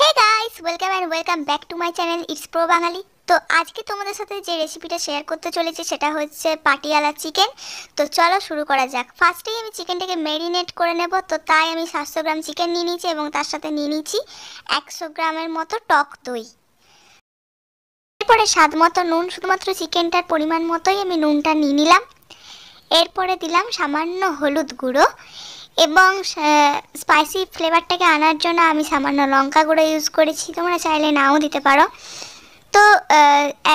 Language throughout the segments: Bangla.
hey guys welcome and welcome back to my channel it's pro Bangali তো আজকে তোমাদের সাথে যে রেসিপিটা শেয়ার করতে চলেছি সেটা হচ্ছে পাটিয়ালা চিকেন তো চলো শুরু করা যাক ফার্স্টেই আমি চিকেনটাকে ম্যারিনেট করে নেব তো তাই আমি সাতশো গ্রাম চিকেন নিয়ে নিয়েছি এবং তার সাথে নিয়ে নিয়েছি একশো গ্রামের মতো টক দই এরপরে স্বাদ মতো নুন শুধুমাত্র চিকেনটার পরিমাণ মতোই আমি নুনটা নিয়ে নিলাম এরপরে দিলাম সামান্য হলুদ গুঁড়ো এবং স্পাইসি ফ্লেভারটাকে আনার জন্য আমি সামান্য লঙ্কা গুঁড়ো ইউজ করেছি তোমরা চাইলে নাও দিতে পারো তো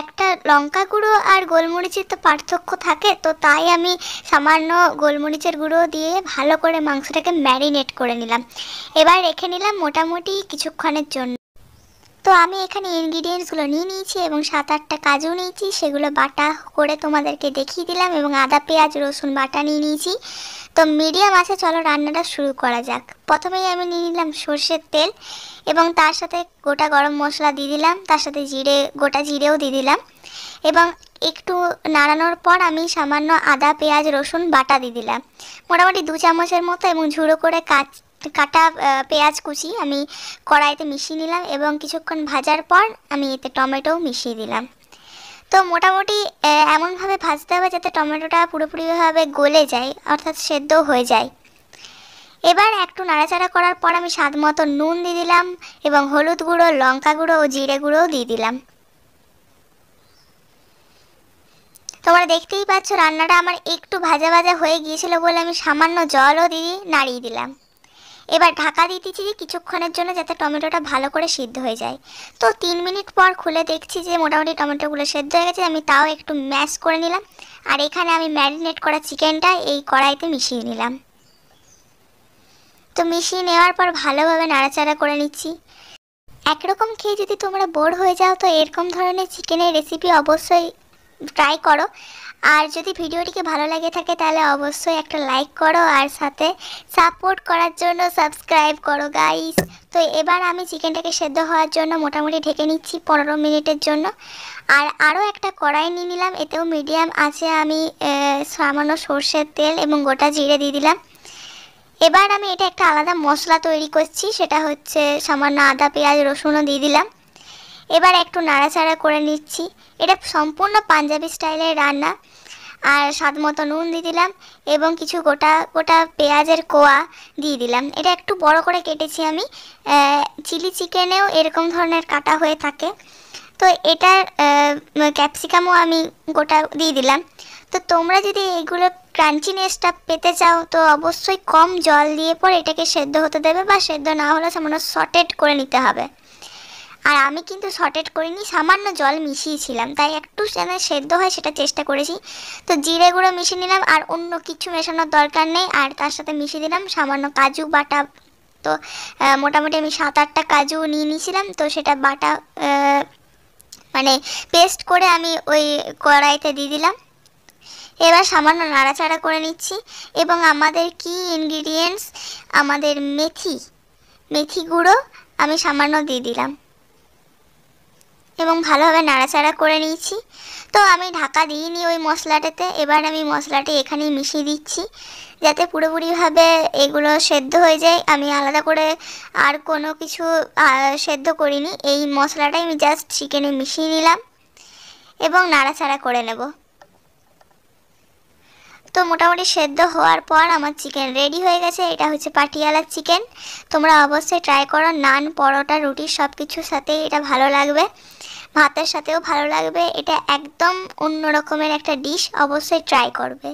একটা লঙ্কা গুঁড়ো আর গোলমরিচের তো পার্থক্য থাকে তো তাই আমি সামান্য গোলমরিচের গুঁড়ো দিয়ে ভালো করে মাংসটাকে ম্যারিনেট করে নিলাম এবার রেখে নিলাম মোটামুটি কিছুক্ষণের জন্য তো আমি এখানে ইনগ্রিডিয়েন্টসগুলো নিয়ে নিয়েছি এবং সাত আটটা কাজু নিয়েছি সেগুলো বাটা করে তোমাদেরকে দেখিয়ে দিলাম এবং আদা পেঁয়াজ রসুন বাটা নিয়ে নিয়েছি তো মিডিয়াম আছে চলো রান্নাটা শুরু করা যাক প্রথমেই আমি নিয়ে নিলাম সর্ষের তেল এবং তার সাথে গোটা গরম মশলা দিয়ে দিলাম তার সাথে জিরে গোটা জিরেও দিয়ে দিলাম এবং একটু নাড়ানোর পর আমি সামান্য আদা পেঁয়াজ রসুন বাটা দিয়ে দিলাম মোটামুটি দু চামচের মতো এবং ঝুড়ো করে কাচ কাটা পেঁয়াজ কুচি আমি কড়াইতে মিশিয়ে নিলাম এবং কিছুক্ষণ ভাজার পর আমি এতে টমেটোও মিশিয়ে দিলাম তো মোটামুটি এমনভাবে ভাজতে হবে যাতে টমেটোটা পুরোপুরিভাবে গলে যায় অর্থাৎ সেদ্ধ হয়ে যায় এবার একটু নাড়াচাড়া করার পর আমি স্বাদ মতো নুন দিয়ে দিলাম এবং হলুদ গুঁড়ো লঙ্কা গুঁড়ো ও জিরে গুঁড়োও দিয়ে দিলাম তোমরা দেখতেই পাচ্ছ রান্নাটা আমার একটু ভাজা ভাজা হয়ে গিয়েছিল বলে আমি সামান্য জলও দিয়ে নাড়িয়ে দিলাম এবার ঢাকা দিতেছি যে কিছুক্ষণের জন্য যাতে টমেটোটা ভালো করে সিদ্ধ হয়ে যায় তো তিন মিনিট পর খুলে দেখছি যে মোটামুটি টমেটোগুলো সেদ্ধ হয়ে গেছে আমি তাও একটু ম্যাশ করে নিলাম আর এখানে আমি ম্যারিনেট করা চিকেনটা এই কড়াইতে মিশিয়ে নিলাম তো মিশিয়ে নেওয়ার পর ভালোভাবে নাড়াচাড়া করে নিচ্ছি একরকম খেয়ে যদি তোমরা বোর হয়ে যাও তো এরকম ধরনের চিকেনের রেসিপি অবশ্যই ট্রাই করো আর যদি ভিডিওটিকে ভালো লাগে থাকে তাহলে অবশ্যই একটা লাইক করো আর সাথে সাপোর্ট করার জন্য সাবস্ক্রাইব করো গাইস তো এবার আমি চিকেনটাকে সেদ্ধ হওয়ার জন্য মোটামুটি ঢেকে নিচ্ছি পনেরো মিনিটের জন্য আর আরও একটা কড়াই নিয়ে নিলাম এতেও মিডিয়াম আছে আমি সামান্য সর্ষের তেল এবং গোটা জিরে দিয়ে দিলাম এবার আমি এটা একটা আলাদা মশলা তৈরি করছি সেটা হচ্ছে সামান্য আদা পেঁয়াজ রসুনও দিয়ে দিলাম এবার একটু নাড়াচাড়া করে নিচ্ছি এটা সম্পূর্ণ পাঞ্জাবি স্টাইলের রান্না আর স্বাদ মতো নুন দিয়ে দিলাম এবং কিছু গোটা গোটা পেঁয়াজের কোয়া দিয়ে দিলাম এটা একটু বড় করে কেটেছি আমি চিলি চিকেনেও এরকম ধরনের কাটা হয়ে থাকে তো এটার ক্যাপসিকামও আমি গোটা দিয়ে দিলাম তো তোমরা যদি এইগুলো ক্রাঞ্চিনেসটা পেতে চাও তো অবশ্যই কম জল দিয়ে পর এটাকে সেদ্ধ হতে দেবে বা সেদ্ধ না হলে সামান্য সটেড করে নিতে হবে আর আমি কিন্তু শর্টেড করিনি সামান্য জল মিশিয়েছিলাম তাই একটু যেন সেদ্ধ হয় সেটা চেষ্টা করেছি তো জিরে গুঁড়ো মিশিয়ে নিলাম আর অন্য কিছু মেশানোর দরকার নেই আর তার সাথে মিশিয়ে দিলাম সামান্য কাজু বাটা তো মোটামুটি আমি সাত আটটা কাজু নিয়ে নিয়েছিলাম তো সেটা বাটা মানে পেস্ট করে আমি ওই কড়াইতে দিয়ে দিলাম এবার সামান্য নাড়াচাড়া করে নিচ্ছি এবং আমাদের কি ইনগ্রিডিয়েন্টস আমাদের মেথি মেথি গুঁড়ো আমি সামান্য দিয়ে দিলাম এবং ভালোভাবে নাড়াচাড়া করে নিয়েছি তো আমি ঢাকা দিইনি ওই মশলাটাতে এবার আমি মশলাটি এখানেই মিশিয়ে দিচ্ছি যাতে পুরোপুরিভাবে এগুলো সেদ্ধ হয়ে যায় আমি আলাদা করে আর কোনো কিছু সেদ্ধ করিনি এই মশলাটাই আমি জাস্ট চিকেনে মিশিয়ে নিলাম এবং নাড়াচাড়া করে নেব তো মোটামুটি সেদ্ধ হওয়ার পর আমার চিকেন রেডি হয়ে গেছে এটা হচ্ছে পাটিয়ালা চিকেন তোমরা অবশ্যই ট্রাই করো নান পরোটা রুটি সব কিছুর সাথে এটা ভালো লাগবে ভাতের সাথেও ভালো লাগবে এটা একদম অন্য রকমের একটা ডিশ অবশ্যই ট্রাই করবে